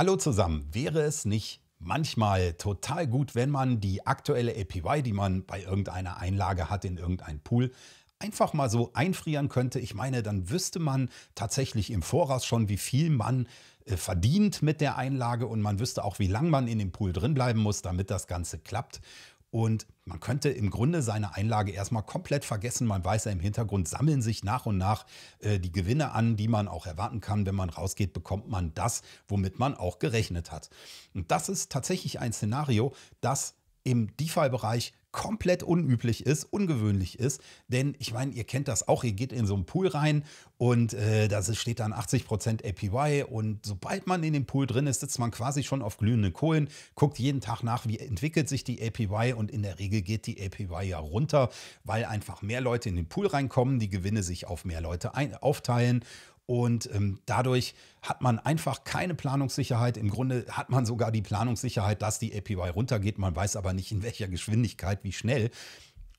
Hallo zusammen, wäre es nicht manchmal total gut, wenn man die aktuelle APY, die man bei irgendeiner Einlage hat in irgendein Pool, einfach mal so einfrieren könnte. Ich meine, dann wüsste man tatsächlich im Voraus schon, wie viel man äh, verdient mit der Einlage und man wüsste auch, wie lange man in dem Pool drin bleiben muss, damit das Ganze klappt. Und man könnte im Grunde seine Einlage erstmal komplett vergessen. Man weiß ja im Hintergrund, sammeln sich nach und nach äh, die Gewinne an, die man auch erwarten kann. Wenn man rausgeht, bekommt man das, womit man auch gerechnet hat. Und das ist tatsächlich ein Szenario, das im DeFi-Bereich komplett unüblich ist, ungewöhnlich ist. Denn ich meine, ihr kennt das auch, ihr geht in so einen Pool rein und äh, da steht dann 80% APY und sobald man in dem Pool drin ist, sitzt man quasi schon auf glühenden Kohlen, guckt jeden Tag nach, wie entwickelt sich die APY und in der Regel geht die APY ja runter, weil einfach mehr Leute in den Pool reinkommen, die Gewinne sich auf mehr Leute aufteilen und ähm, dadurch hat man einfach keine Planungssicherheit. Im Grunde hat man sogar die Planungssicherheit, dass die APY runtergeht. Man weiß aber nicht, in welcher Geschwindigkeit, wie schnell.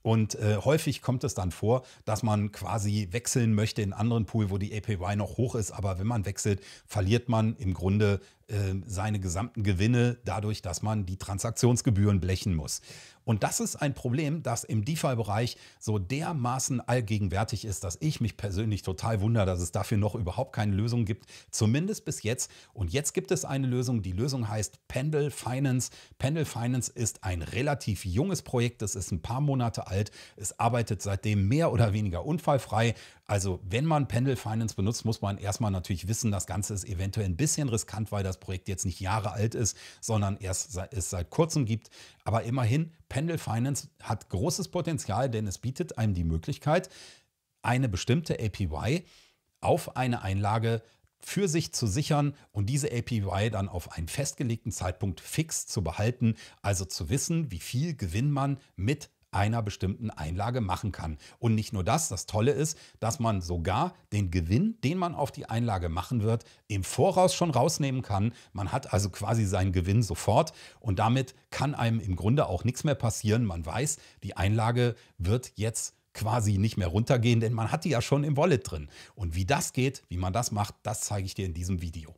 Und äh, häufig kommt es dann vor, dass man quasi wechseln möchte in einen anderen Pool, wo die APY noch hoch ist. Aber wenn man wechselt, verliert man im Grunde ähm, seine gesamten Gewinne dadurch, dass man die Transaktionsgebühren blechen muss. Und das ist ein Problem, das im DeFi-Bereich so dermaßen allgegenwärtig ist, dass ich mich persönlich total wundere, dass es dafür noch überhaupt keine Lösung gibt, zumindest bis jetzt. Und jetzt gibt es eine Lösung. Die Lösung heißt Pendle Finance. Pendle Finance ist ein relativ junges Projekt. Es ist ein paar Monate alt. Es arbeitet seitdem mehr oder weniger unfallfrei. Also wenn man Pendel Finance benutzt, muss man erstmal natürlich wissen, das Ganze ist eventuell ein bisschen riskant, weil das Projekt jetzt nicht Jahre alt ist, sondern erst seit, es seit kurzem gibt. Aber immerhin, Pendel Finance hat großes Potenzial, denn es bietet einem die Möglichkeit, eine bestimmte APY auf eine Einlage für sich zu sichern und diese APY dann auf einen festgelegten Zeitpunkt fix zu behalten, also zu wissen, wie viel Gewinn man mit einer bestimmten Einlage machen kann. Und nicht nur das, das Tolle ist, dass man sogar den Gewinn, den man auf die Einlage machen wird, im Voraus schon rausnehmen kann. Man hat also quasi seinen Gewinn sofort und damit kann einem im Grunde auch nichts mehr passieren. Man weiß, die Einlage wird jetzt quasi nicht mehr runtergehen, denn man hat die ja schon im Wallet drin. Und wie das geht, wie man das macht, das zeige ich dir in diesem Video.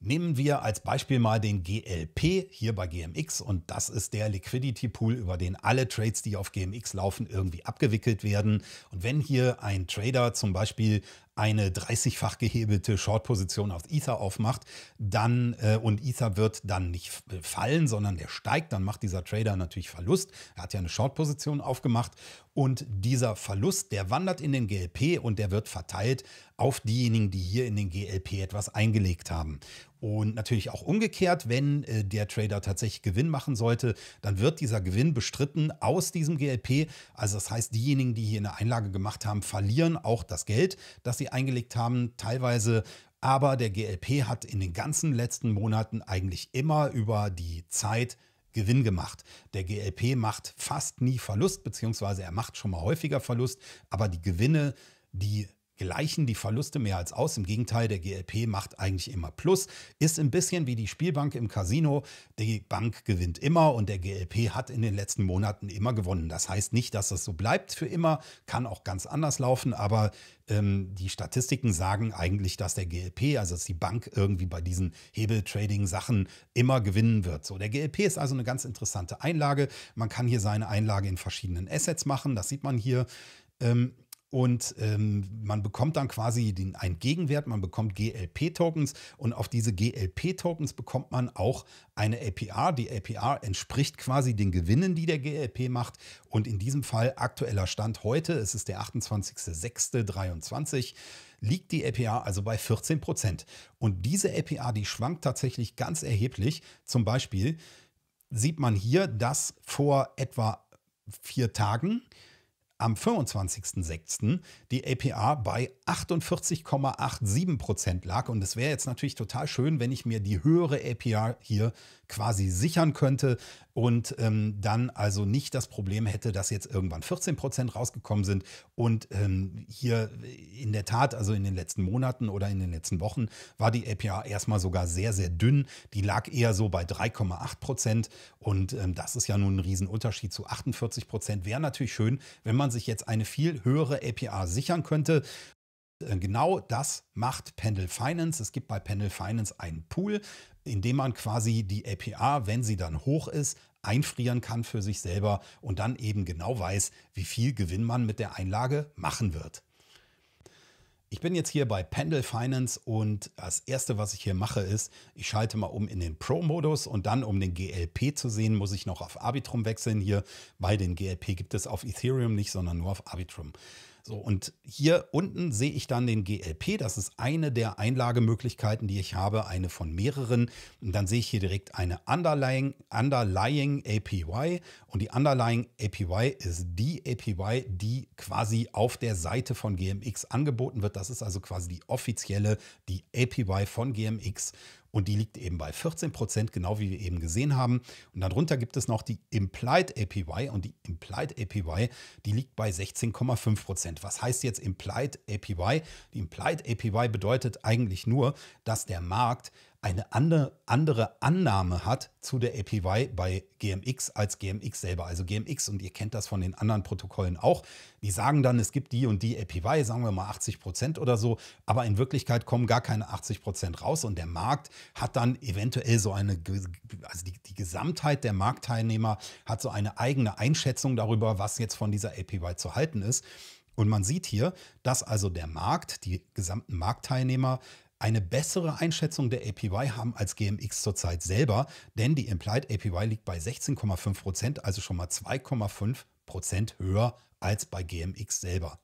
Nehmen wir als Beispiel mal den GLP hier bei GMX und das ist der Liquidity Pool, über den alle Trades, die auf GMX laufen, irgendwie abgewickelt werden. Und wenn hier ein Trader zum Beispiel eine 30-fach gehebelte Short-Position auf Ether aufmacht, dann äh, und Ether wird dann nicht äh, fallen, sondern der steigt, dann macht dieser Trader natürlich Verlust. Er hat ja eine Short-Position aufgemacht und dieser Verlust, der wandert in den GLP und der wird verteilt auf diejenigen, die hier in den GLP etwas eingelegt haben. Und natürlich auch umgekehrt, wenn äh, der Trader tatsächlich Gewinn machen sollte, dann wird dieser Gewinn bestritten aus diesem GLP. Also das heißt, diejenigen, die hier eine Einlage gemacht haben, verlieren auch das Geld, das sie eingelegt haben. Teilweise aber der GLP hat in den ganzen letzten Monaten eigentlich immer über die Zeit Gewinn gemacht. Der GLP macht fast nie Verlust, beziehungsweise er macht schon mal häufiger Verlust, aber die Gewinne, die gleichen die Verluste mehr als aus. Im Gegenteil, der GLP macht eigentlich immer Plus. Ist ein bisschen wie die Spielbank im Casino. Die Bank gewinnt immer und der GLP hat in den letzten Monaten immer gewonnen. Das heißt nicht, dass das so bleibt für immer. Kann auch ganz anders laufen, aber ähm, die Statistiken sagen eigentlich, dass der GLP, also dass die Bank irgendwie bei diesen hebeltrading sachen immer gewinnen wird. So, der GLP ist also eine ganz interessante Einlage. Man kann hier seine Einlage in verschiedenen Assets machen. Das sieht man hier. Ähm, und ähm, man bekommt dann quasi den, einen Gegenwert, man bekommt GLP-Tokens und auf diese GLP-Tokens bekommt man auch eine APR. Die APR entspricht quasi den Gewinnen, die der GLP macht und in diesem Fall aktueller Stand heute, es ist der 28.06.23, liegt die APR also bei 14 Und diese APR, die schwankt tatsächlich ganz erheblich. Zum Beispiel sieht man hier, dass vor etwa vier Tagen am 25.06. die APR bei 48,87 Prozent lag. Und es wäre jetzt natürlich total schön, wenn ich mir die höhere APR hier quasi sichern könnte und ähm, dann also nicht das Problem hätte, dass jetzt irgendwann 14 Prozent rausgekommen sind und ähm, hier in der Tat, also in den letzten Monaten oder in den letzten Wochen, war die APR erstmal sogar sehr, sehr dünn. Die lag eher so bei 3,8 Prozent und ähm, das ist ja nun ein Riesenunterschied zu 48 Prozent. Wäre natürlich schön, wenn man man sich jetzt eine viel höhere APR sichern könnte. Äh, genau das macht Pendle Finance. Es gibt bei Pendle Finance einen Pool, in dem man quasi die APR, wenn sie dann hoch ist, einfrieren kann für sich selber und dann eben genau weiß, wie viel Gewinn man mit der Einlage machen wird. Ich bin jetzt hier bei Pendel Finance und das erste, was ich hier mache, ist, ich schalte mal um in den Pro-Modus und dann, um den GLP zu sehen, muss ich noch auf Arbitrum wechseln hier, weil den GLP gibt es auf Ethereum nicht, sondern nur auf Arbitrum. So, und hier unten sehe ich dann den GLP. Das ist eine der Einlagemöglichkeiten, die ich habe, eine von mehreren. Und dann sehe ich hier direkt eine Underlying, Underlying APY. Und die Underlying APY ist die APY, die quasi auf der Seite von GMX angeboten wird. Das ist also quasi die offizielle, die APY von GMX und die liegt eben bei 14 Prozent, genau wie wir eben gesehen haben. Und darunter gibt es noch die Implied APY und die Implied APY, die liegt bei 16,5 Prozent. Was heißt jetzt Implied APY? Die Implied APY bedeutet eigentlich nur, dass der Markt eine andere Annahme hat zu der APY bei GMX als GMX selber. Also GMX, und ihr kennt das von den anderen Protokollen auch, die sagen dann, es gibt die und die APY, sagen wir mal 80 Prozent oder so, aber in Wirklichkeit kommen gar keine 80 Prozent raus und der Markt hat dann eventuell so eine, also die, die Gesamtheit der Marktteilnehmer hat so eine eigene Einschätzung darüber, was jetzt von dieser APY zu halten ist. Und man sieht hier, dass also der Markt, die gesamten Marktteilnehmer, eine bessere Einschätzung der APY haben als GMX zurzeit selber, denn die Implied APY liegt bei 16,5 Prozent, also schon mal 2,5 Prozent höher als bei GMX selber.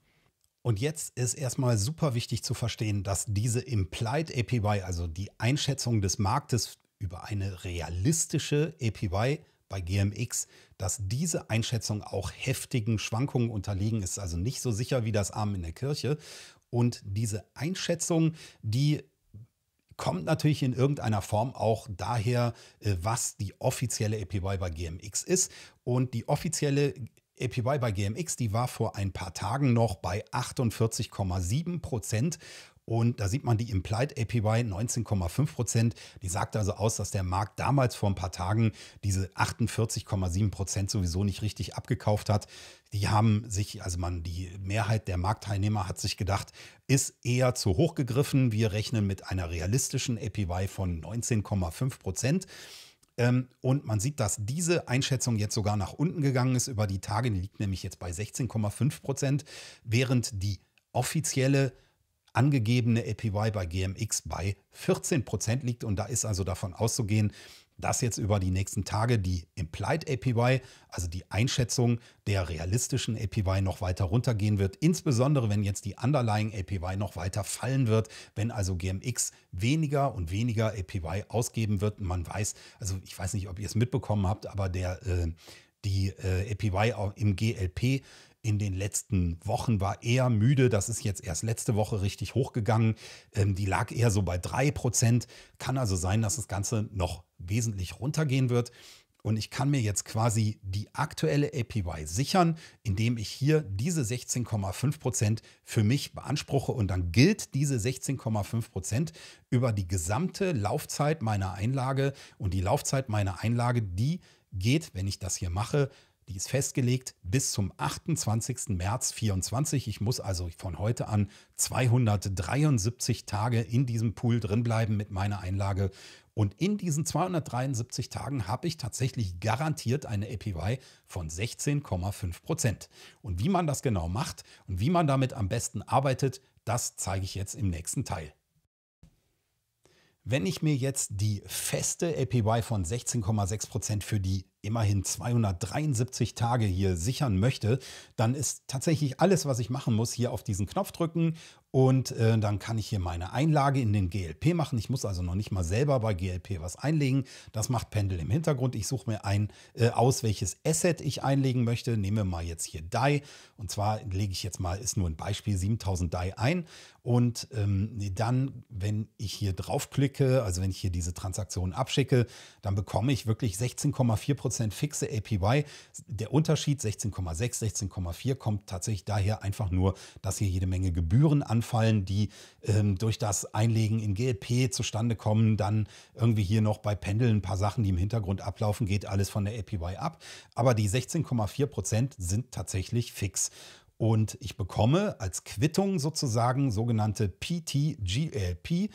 Und jetzt ist erstmal super wichtig zu verstehen, dass diese Implied APY, also die Einschätzung des Marktes über eine realistische APY bei GMX, dass diese Einschätzung auch heftigen Schwankungen unterliegen ist, also nicht so sicher wie das Arm in der Kirche. Und diese Einschätzung, die kommt natürlich in irgendeiner Form auch daher, äh, was die offizielle APY bei GMX ist. Und die offizielle APY bei GMX, die war vor ein paar Tagen noch bei 48,7 Prozent. Und da sieht man die Implied APY 19,5 Die sagt also aus, dass der Markt damals vor ein paar Tagen diese 48,7 sowieso nicht richtig abgekauft hat. Die haben sich, also man, die Mehrheit der Marktteilnehmer hat sich gedacht, ist eher zu hoch gegriffen. Wir rechnen mit einer realistischen APY von 19,5 Prozent. Ähm, und man sieht, dass diese Einschätzung jetzt sogar nach unten gegangen ist über die Tage. Die liegt nämlich jetzt bei 16,5 Prozent, während die offizielle angegebene APY bei GMX bei 14% liegt und da ist also davon auszugehen, dass jetzt über die nächsten Tage die Implied APY, also die Einschätzung der realistischen APY, noch weiter runtergehen wird. Insbesondere, wenn jetzt die Underlying APY noch weiter fallen wird, wenn also GMX weniger und weniger APY ausgeben wird. Man weiß, also ich weiß nicht, ob ihr es mitbekommen habt, aber der, äh, die äh, APY im GLP in den letzten Wochen war eher müde. Das ist jetzt erst letzte Woche richtig hochgegangen. Ähm, die lag eher so bei 3%. Kann also sein, dass das Ganze noch wesentlich runtergehen wird. Und ich kann mir jetzt quasi die aktuelle APY sichern, indem ich hier diese 16,5% für mich beanspruche. Und dann gilt diese 16,5% über die gesamte Laufzeit meiner Einlage. Und die Laufzeit meiner Einlage, die geht, wenn ich das hier mache, die ist festgelegt bis zum 28. März 2024. Ich muss also von heute an 273 Tage in diesem Pool drinbleiben mit meiner Einlage. Und in diesen 273 Tagen habe ich tatsächlich garantiert eine APY von 16,5 Prozent. Und wie man das genau macht und wie man damit am besten arbeitet, das zeige ich jetzt im nächsten Teil. Wenn ich mir jetzt die feste APY von 16,6% für die immerhin 273 Tage hier sichern möchte, dann ist tatsächlich alles, was ich machen muss, hier auf diesen Knopf drücken und äh, dann kann ich hier meine Einlage in den GLP machen. Ich muss also noch nicht mal selber bei GLP was einlegen. Das macht Pendel im Hintergrund. Ich suche mir ein, äh, aus, welches Asset ich einlegen möchte. Nehme mal jetzt hier DAI und zwar lege ich jetzt mal, ist nur ein Beispiel, 7000 DAI ein und ähm, dann, wenn ich hier draufklicke, also wenn ich hier diese Transaktion abschicke, dann bekomme ich wirklich 16,4% Prozent fixe APY. Der Unterschied 16,6, 16,4 kommt tatsächlich daher einfach nur, dass hier jede Menge Gebühren anfallen, die ähm, durch das Einlegen in GLP zustande kommen. Dann irgendwie hier noch bei Pendeln ein paar Sachen, die im Hintergrund ablaufen, geht alles von der APY ab. Aber die 16,4 sind tatsächlich fix. Und ich bekomme als Quittung sozusagen sogenannte PTGLP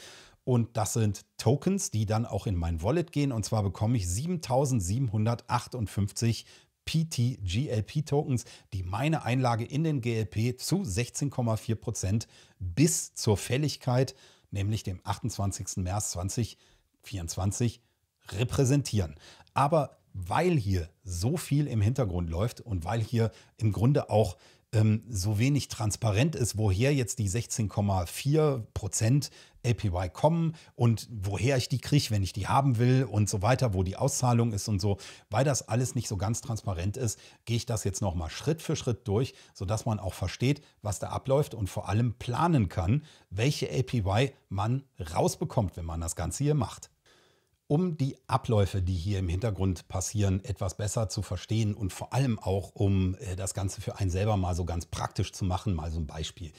und das sind Tokens, die dann auch in mein Wallet gehen. Und zwar bekomme ich 7758 PTGLP-Tokens, die meine Einlage in den GLP zu 16,4% Prozent bis zur Fälligkeit, nämlich dem 28. März 2024, repräsentieren. Aber weil hier so viel im Hintergrund läuft und weil hier im Grunde auch ähm, so wenig transparent ist, woher jetzt die 16,4 Prozent APY kommen und woher ich die kriege, wenn ich die haben will und so weiter, wo die Auszahlung ist und so. Weil das alles nicht so ganz transparent ist, gehe ich das jetzt nochmal Schritt für Schritt durch, sodass man auch versteht, was da abläuft und vor allem planen kann, welche APY man rausbekommt, wenn man das Ganze hier macht um die Abläufe, die hier im Hintergrund passieren, etwas besser zu verstehen und vor allem auch, um äh, das Ganze für einen selber mal so ganz praktisch zu machen, mal so ein Beispiel.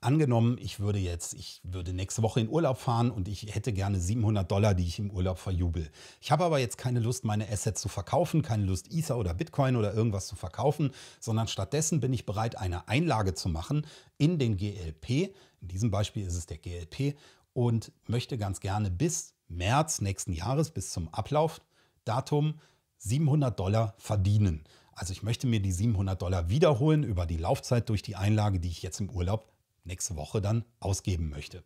Angenommen, ich würde jetzt, ich würde nächste Woche in Urlaub fahren und ich hätte gerne 700 Dollar, die ich im Urlaub verjubel. Ich habe aber jetzt keine Lust, meine Assets zu verkaufen, keine Lust, Ether oder Bitcoin oder irgendwas zu verkaufen, sondern stattdessen bin ich bereit, eine Einlage zu machen in den GLP. In diesem Beispiel ist es der GLP und möchte ganz gerne bis März nächsten Jahres bis zum Ablaufdatum 700 Dollar verdienen. Also ich möchte mir die 700 Dollar wiederholen über die Laufzeit durch die Einlage, die ich jetzt im Urlaub nächste Woche dann ausgeben möchte.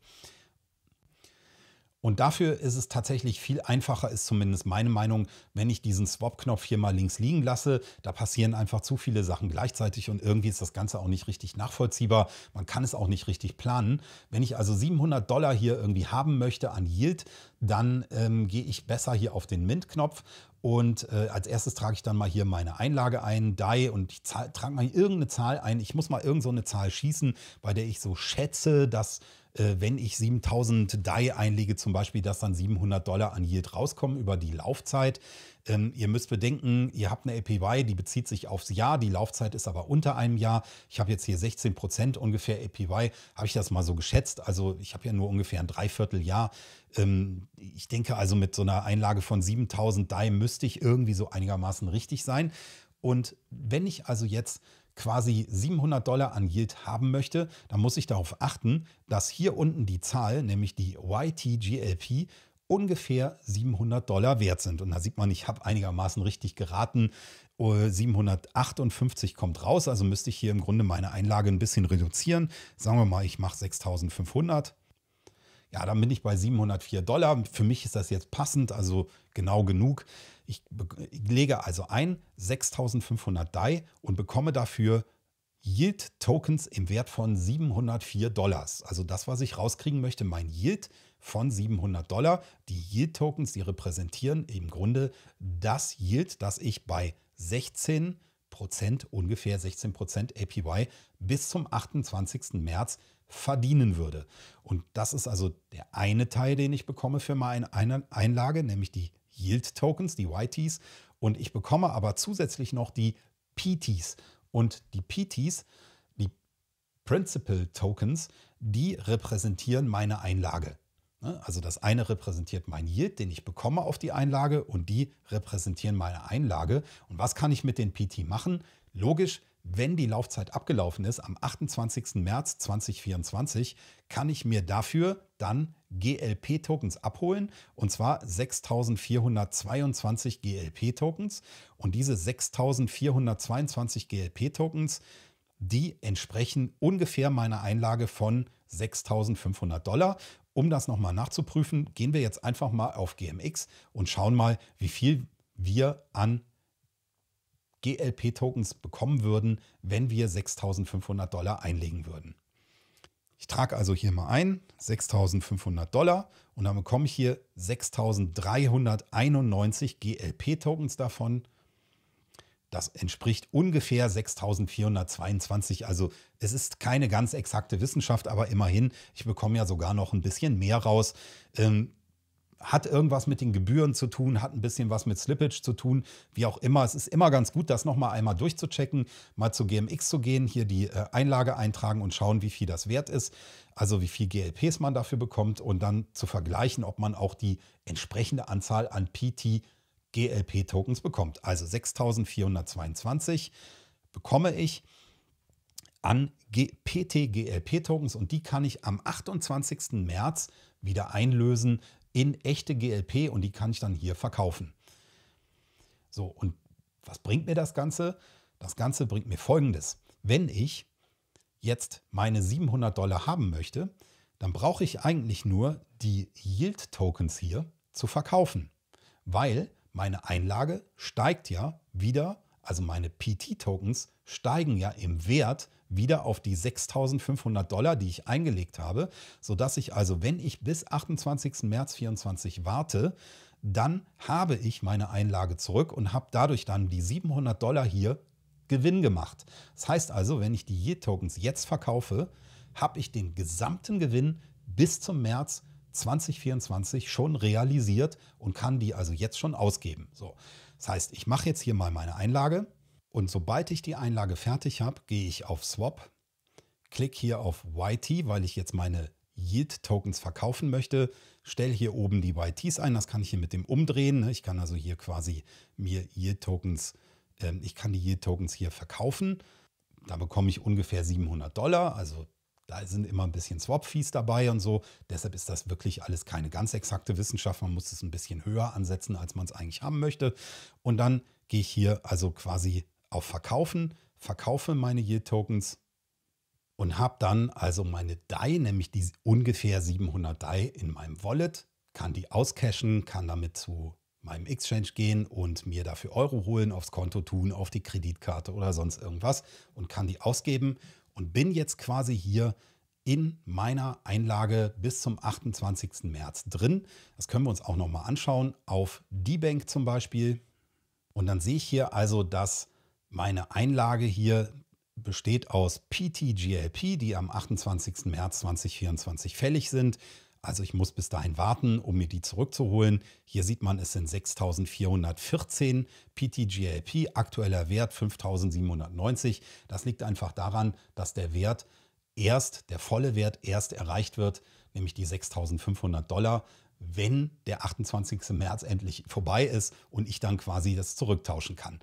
Und dafür ist es tatsächlich viel einfacher, ist zumindest meine Meinung, wenn ich diesen Swap-Knopf hier mal links liegen lasse. Da passieren einfach zu viele Sachen gleichzeitig und irgendwie ist das Ganze auch nicht richtig nachvollziehbar. Man kann es auch nicht richtig planen. Wenn ich also 700 Dollar hier irgendwie haben möchte an Yield, dann ähm, gehe ich besser hier auf den Mint-Knopf und äh, als erstes trage ich dann mal hier meine Einlage ein, DAI, und ich trage mal irgendeine Zahl ein. Ich muss mal irgendeine so Zahl schießen, bei der ich so schätze, dass äh, wenn ich 7000 DAI einlege, zum Beispiel, dass dann 700 Dollar an Yield rauskommen über die Laufzeit. Ähm, ihr müsst bedenken, ihr habt eine APY, die bezieht sich aufs Jahr, die Laufzeit ist aber unter einem Jahr. Ich habe jetzt hier 16 Prozent ungefähr APY, habe ich das mal so geschätzt. Also ich habe ja nur ungefähr ein Dreivierteljahr. Ähm, ich denke also mit so einer Einlage von 7000 DAI müsste ich irgendwie so einigermaßen richtig sein. Und wenn ich also jetzt quasi 700 Dollar an Yield haben möchte, dann muss ich darauf achten, dass hier unten die Zahl, nämlich die YTGLP, ungefähr 700 Dollar wert sind. Und da sieht man, ich habe einigermaßen richtig geraten. 758 kommt raus, also müsste ich hier im Grunde meine Einlage ein bisschen reduzieren. Sagen wir mal, ich mache 6500 ja, dann bin ich bei 704 Dollar. Für mich ist das jetzt passend, also genau genug. Ich, lege also ein 6500 DAI und bekomme dafür Yield Tokens im Wert von 704 Dollars. Also das, was ich rauskriegen möchte, mein Yield von 700 Dollar. Die Yield Tokens, die repräsentieren im Grunde das Yield, das ich bei 16 Prozent, ungefähr 16 Prozent APY bis zum 28. März verdienen würde. Und das ist also der eine Teil, den ich bekomme für meine Einlage, nämlich die Yield Tokens, die YTs. Und ich bekomme aber zusätzlich noch die PTs. Und die PTs, die Principal Tokens, die repräsentieren meine Einlage. Ne? Also das eine repräsentiert mein Yield, den ich bekomme auf die Einlage und die repräsentieren meine Einlage. Und was kann ich mit den PT machen? Logisch, wenn die Laufzeit abgelaufen ist, am 28. März 2024, kann ich mir dafür dann GLP-Tokens abholen und zwar 6422 GLP-Tokens. Und diese 6422 GLP-Tokens, die entsprechen ungefähr meiner Einlage von 6.500 Dollar. Um das nochmal nachzuprüfen, gehen wir jetzt einfach mal auf GMX und schauen mal, wie viel wir an GLP-Tokens bekommen würden, wenn wir 6.500 Dollar einlegen würden. Ich trage also hier mal ein 6.500 Dollar und dann bekomme ich hier 6.391 GLP-Tokens davon das entspricht ungefähr 6422. Also es ist keine ganz exakte Wissenschaft, aber immerhin, ich bekomme ja sogar noch ein bisschen mehr raus. Ähm, hat irgendwas mit den Gebühren zu tun, hat ein bisschen was mit Slippage zu tun, wie auch immer. Es ist immer ganz gut, das nochmal einmal durchzuchecken, mal zu GMX zu gehen, hier die äh, Einlage eintragen und schauen, wie viel das wert ist, also wie viel GLPs man dafür bekommt und dann zu vergleichen, ob man auch die entsprechende Anzahl an PT GLP-Tokens bekommt. Also 6422 bekomme ich an PT-GLP-Tokens und die kann ich am 28. März wieder einlösen in echte GLP und die kann ich dann hier verkaufen. So, und was bringt mir das Ganze? Das Ganze bringt mir Folgendes. Wenn ich jetzt meine 700 Dollar haben möchte, dann brauche ich eigentlich nur die Yield-Tokens hier zu verkaufen, weil meine Einlage steigt ja wieder, also meine PT-Tokens steigen ja im Wert wieder auf die 6.500 Dollar, die ich eingelegt habe, sodass ich also, wenn ich bis 28. März 24 warte, dann habe ich meine Einlage zurück und habe dadurch dann die 700 Dollar hier Gewinn gemacht. Das heißt also, wenn ich die Yield-Tokens jetzt verkaufe, habe ich den gesamten Gewinn bis zum März 2024 schon realisiert und kann die also jetzt schon ausgeben. So. Das heißt, ich mache jetzt hier mal meine Einlage und sobald ich die Einlage fertig habe, gehe ich auf Swap, klicke hier auf YT, weil ich jetzt meine Yield-Tokens verkaufen möchte, stelle hier oben die YTs ein. Das kann ich hier mit dem umdrehen. Ne? Ich kann also hier quasi mir Yield-Tokens, ähm, ich kann die Yield-Tokens hier verkaufen. Da bekomme ich ungefähr 700 Dollar, also da sind immer ein bisschen Swap-Fees dabei und so. Deshalb ist das wirklich alles keine ganz exakte Wissenschaft. Man muss es ein bisschen höher ansetzen, als man es eigentlich haben möchte. Und dann gehe ich hier also quasi auf Verkaufen, verkaufe meine Yield-Tokens und habe dann also meine DAI, nämlich die ungefähr 700 DAI in meinem Wallet, kann die auscashen, kann damit zu meinem Exchange gehen und mir dafür Euro holen, aufs Konto tun, auf die Kreditkarte oder sonst irgendwas und kann die ausgeben und bin jetzt quasi hier in meiner Einlage bis zum 28. März drin. Das können wir uns auch nochmal anschauen auf die Bank zum Beispiel. Und dann sehe ich hier also, dass meine Einlage hier besteht aus PTGLP, die am 28. März 2024 fällig sind. Also ich muss bis dahin warten, um mir die zurückzuholen. Hier sieht man, es sind 6414 PTGLP, aktueller Wert 5790. Das liegt einfach daran, dass der Wert erst, der volle Wert erst erreicht wird, nämlich die 6500 Dollar, wenn der 28. März endlich vorbei ist und ich dann quasi das zurücktauschen kann.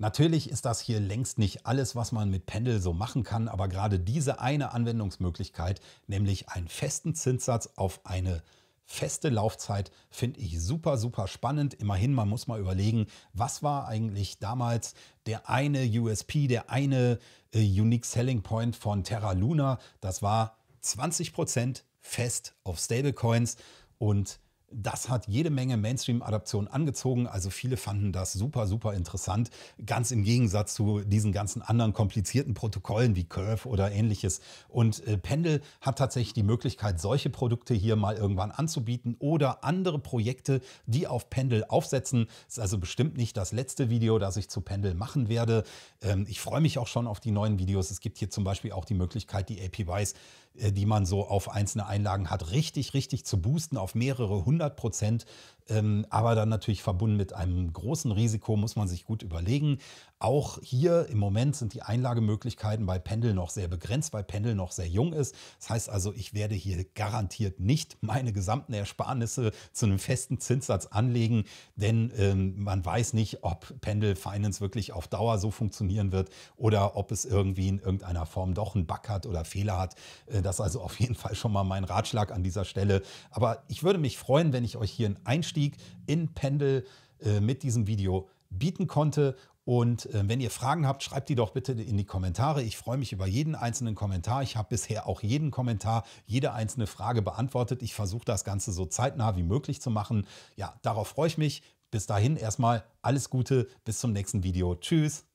Natürlich ist das hier längst nicht alles, was man mit Pendel so machen kann, aber gerade diese eine Anwendungsmöglichkeit, nämlich einen festen Zinssatz auf eine feste Laufzeit finde ich super, super spannend. Immerhin, man muss mal überlegen, was war eigentlich damals der eine USP, der eine äh, Unique Selling Point von Terra Luna? Das war 20% fest auf Stablecoins und das hat jede Menge Mainstream-Adaptionen angezogen. Also viele fanden das super, super interessant. Ganz im Gegensatz zu diesen ganzen anderen komplizierten Protokollen wie Curve oder ähnliches. Und äh, Pendel hat tatsächlich die Möglichkeit, solche Produkte hier mal irgendwann anzubieten oder andere Projekte, die auf Pendel aufsetzen. Das ist also bestimmt nicht das letzte Video, das ich zu Pendel machen werde. Ähm, ich freue mich auch schon auf die neuen Videos. Es gibt hier zum Beispiel auch die Möglichkeit, die APIs äh, die man so auf einzelne Einlagen hat, richtig, richtig zu boosten auf mehrere hundert Prozent. Ähm, aber dann natürlich verbunden mit einem großen Risiko, muss man sich gut überlegen. Auch hier im Moment sind die Einlagemöglichkeiten bei Pendel noch sehr begrenzt, weil Pendel noch sehr jung ist. Das heißt also, ich werde hier garantiert nicht meine gesamten Ersparnisse zu einem festen Zinssatz anlegen, denn ähm, man weiß nicht, ob Pendel Finance wirklich auf Dauer so funktionieren wird oder ob es irgendwie in irgendeiner Form doch einen Bug hat oder Fehler hat. Äh, das ist also auf jeden Fall schon mal mein Ratschlag an dieser Stelle. Aber ich würde mich freuen, wenn ich euch hier einen Einstieg in Pendel äh, mit diesem Video bieten konnte und äh, wenn ihr Fragen habt, schreibt die doch bitte in die Kommentare. Ich freue mich über jeden einzelnen Kommentar. Ich habe bisher auch jeden Kommentar, jede einzelne Frage beantwortet. Ich versuche das Ganze so zeitnah wie möglich zu machen. Ja, darauf freue ich mich. Bis dahin erstmal alles Gute, bis zum nächsten Video. Tschüss.